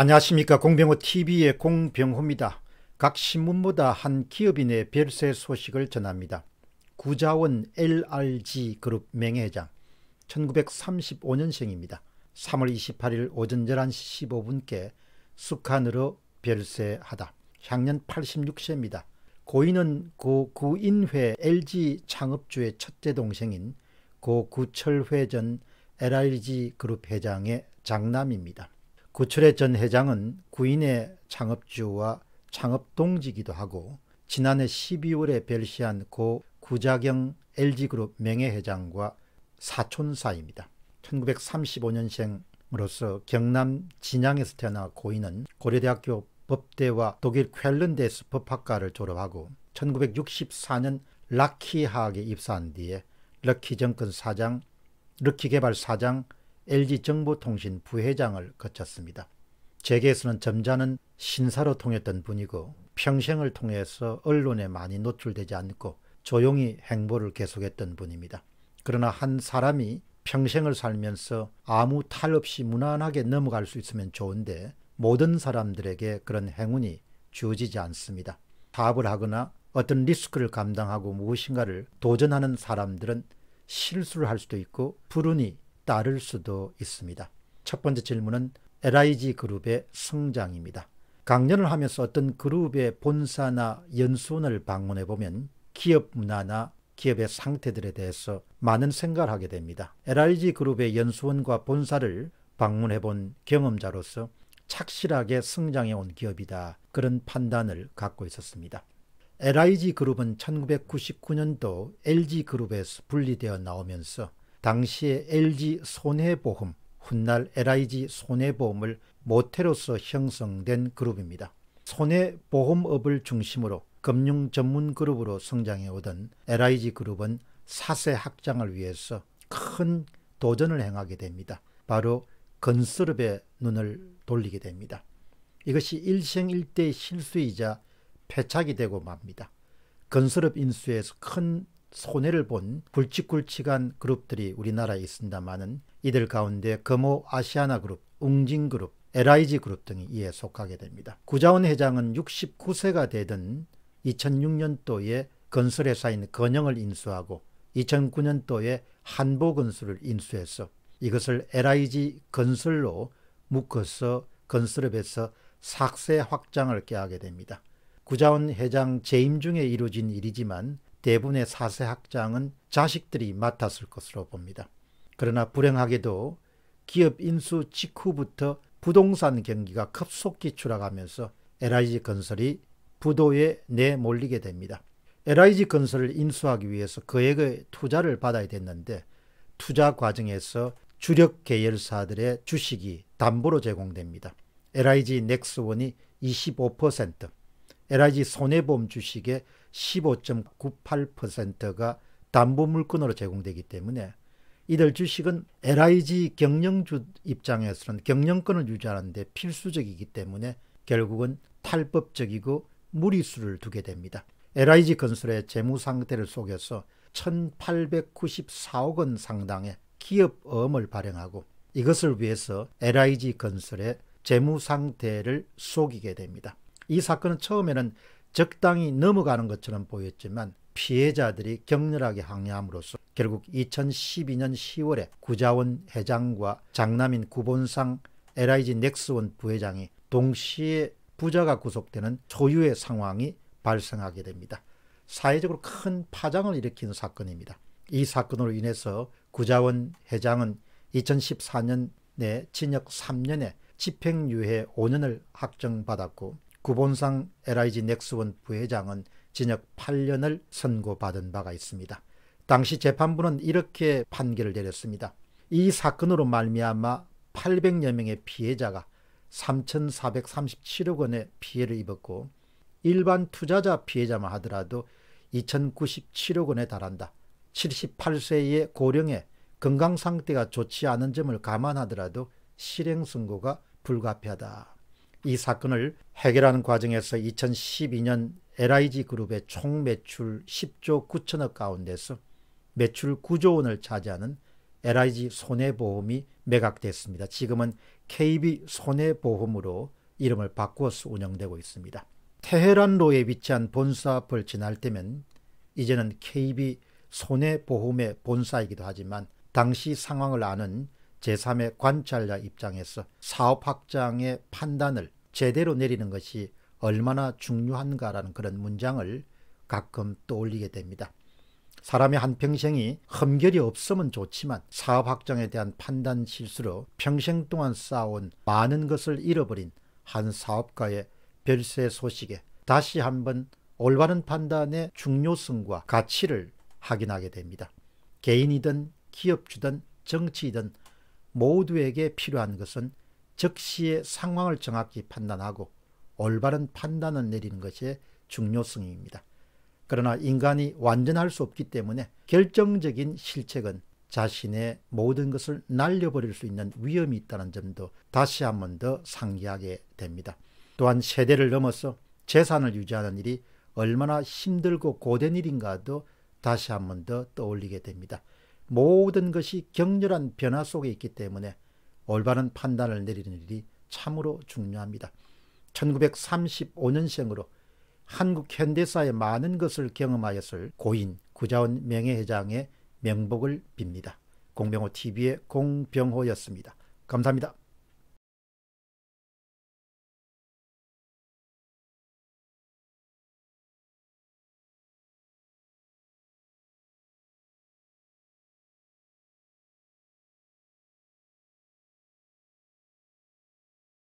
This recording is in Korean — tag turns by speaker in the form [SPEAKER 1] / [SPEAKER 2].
[SPEAKER 1] 안녕하십니까 공병호TV의 공병호입니다. 각 신문마다 한 기업인의 별세 소식을 전합니다. 구자원 LRG 그룹 맹회장 1935년생입니다. 3월 28일 오전 11시 15분께 숙한으로 별세하다. 향년 86세입니다. 고인은 고 구인회 LG 창업주의 첫째 동생인 고 구철회 전 LRG 그룹 회장의 장남입니다. 구출의 전 회장은 구인의 창업주와 창업동지기도 하고 지난해 12월에 별시한 고 구자경 LG그룹 명예회장과 사촌사입니다. 1935년생으로서 경남 진양에서 태어나 고인은 고려대학교 법대와 독일 쾰른대에서 법학과를 졸업하고 1964년 락키학에 입사한 뒤에 럭키 정권 사장, 럭키 개발 사장, LG정보통신 부회장을 거쳤습니다. 제게서는 점잖은 신사로 통했던 분이고 평생을 통해서 언론에 많이 노출되지 않고 조용히 행보를 계속했던 분입니다. 그러나 한 사람이 평생을 살면서 아무 탈 없이 무난하게 넘어갈 수 있으면 좋은데 모든 사람들에게 그런 행운이 주어지지 않습니다. 사을 하거나 어떤 리스크를 감당하고 무엇인가를 도전하는 사람들은 실수를 할 수도 있고 불운이 따를 수도 있습니다. 첫 번째 질문은 LIG 그룹의 성장입니다. 강연을 하면서 어떤 그룹의 본사나 연수원을 방문해 보면 기업 문화나 기업의 상태들에 대해서 많은 생각을 하게 됩니다. LIG 그룹의 연수원과 본사를 방문해 본 경험자로서 착실하게 성장해 온 기업이다. 그런 판단을 갖고 있었습니다. LIG 그룹은 1999년도 LG 그룹에서 분리되어 나오면서 당시의 LG 손해보험, 훗날 LIG 손해보험을 모태로서 형성된 그룹입니다. 손해보험업을 중심으로 금융 전문 그룹으로 성장해 오던 LIG 그룹은 사세 확장을 위해서 큰 도전을 행하게 됩니다. 바로 건설업에 눈을 돌리게 됩니다. 이것이 일생일대의 실수이자 패착이 되고 맙니다. 건설업 인수에서 큰 손해를 본 굵직굵직한 그룹들이 우리나라에 있습니다만은 이들 가운데 금호 아시아나 그룹, 웅진 그룹, LIG 그룹 등이 이에 속하게 됩니다. 구자원 회장은 69세가 되던 2006년도에 건설회사인 건영을 인수하고 2009년도에 한보건설을 인수해서 이것을 LIG 건설로 묶어서 건설업에서 삭세 확장을 깨하게 됩니다. 구자원 회장 재임 중에 이루어진 일이지만 대부분의 사세학장은 자식들이 맡았을 것으로 봅니다. 그러나 불행하게도 기업 인수 직후부터 부동산 경기가 급속히 추락하면서 LIG 건설이 부도에 내몰리게 됩니다. LIG 건설을 인수하기 위해서 거액의 투자를 받아야 됐는데 투자 과정에서 주력 계열사들의 주식이 담보로 제공됩니다. LIG 넥스원이 25%, LIG 손해보험 주식의 15.98%가 담보물건으로 제공되기 때문에 이들 주식은 LIG 경영주 입장에서는 경영권을 유지하는데 필수적이기 때문에 결국은 탈법적이고 무리수를 두게 됩니다. LIG 건설의 재무상태를 속여서 1894억 원 상당의 기업어음을 발행하고 이것을 위해서 LIG 건설의 재무상태를 속이게 됩니다. 이 사건은 처음에는 적당히 넘어가는 것처럼 보였지만 피해자들이 격렬하게 항의함으로써 결국 2012년 10월에 구자원 회장과 장남인 구본상 LIG 넥스원 부회장이 동시에 부자가 구속되는 초유의 상황이 발생하게 됩니다. 사회적으로 큰 파장을 일으키는 사건입니다. 이 사건으로 인해서 구자원 회장은 2014년에 징역 3년에 집행유예 5년을 확정받았고 구본상 LIG 넥스원 부회장은 징역 8년을 선고받은 바가 있습니다. 당시 재판부는 이렇게 판결을 내렸습니다. 이 사건으로 말미암아 800여 명의 피해자가 3,437억 원의 피해를 입었고 일반 투자자 피해자만 하더라도 2,097억 원에 달한다. 78세의 고령에 건강 상태가 좋지 않은 점을 감안하더라도 실행 선고가 불가피하다. 이 사건을 해결하는 과정에서 2012년 LIG 그룹의 총 매출 10조 9천억 가운데서 매출 9조 원을 차지하는 LIG 손해보험이 매각됐습니다. 지금은 KB 손해보험으로 이름을 바꾸어서 운영되고 있습니다. 테헤란로에 위치한 본사 앞을 지 때면 이제는 KB 손해보험의 본사이기도 하지만 당시 상황을 아는 제3의 관찰자 입장에서 사업 확장의 판단을 제대로 내리는 것이 얼마나 중요한가라는 그런 문장을 가끔 떠올리게 됩니다. 사람의 한평생이 흠결이 없으면 좋지만 사업 확장에 대한 판단 실수로 평생 동안 쌓아온 많은 것을 잃어버린 한 사업가의 별세 소식에 다시 한번 올바른 판단의 중요성과 가치를 확인하게 됩니다. 개인이든 기업주든 정치이든 모두에게 필요한 것은 즉시의 상황을 정확히 판단하고 올바른 판단을 내리는 것의 중요성입니다. 그러나 인간이 완전할 수 없기 때문에 결정적인 실책은 자신의 모든 것을 날려버릴 수 있는 위험이 있다는 점도 다시 한번 더 상기하게 됩니다. 또한 세대를 넘어서 재산을 유지하는 일이 얼마나 힘들고 고된 일인가도 다시 한번 더 떠올리게 됩니다. 모든 것이 격렬한 변화 속에 있기 때문에 올바른 판단을 내리는 일이 참으로 중요합니다. 1935년생으로 한국 현대사의 많은 것을 경험하였을 고인 구자원 명예회장의 명복을 빕니다. 공병호 TV의 공병호였습니다. 감사합니다.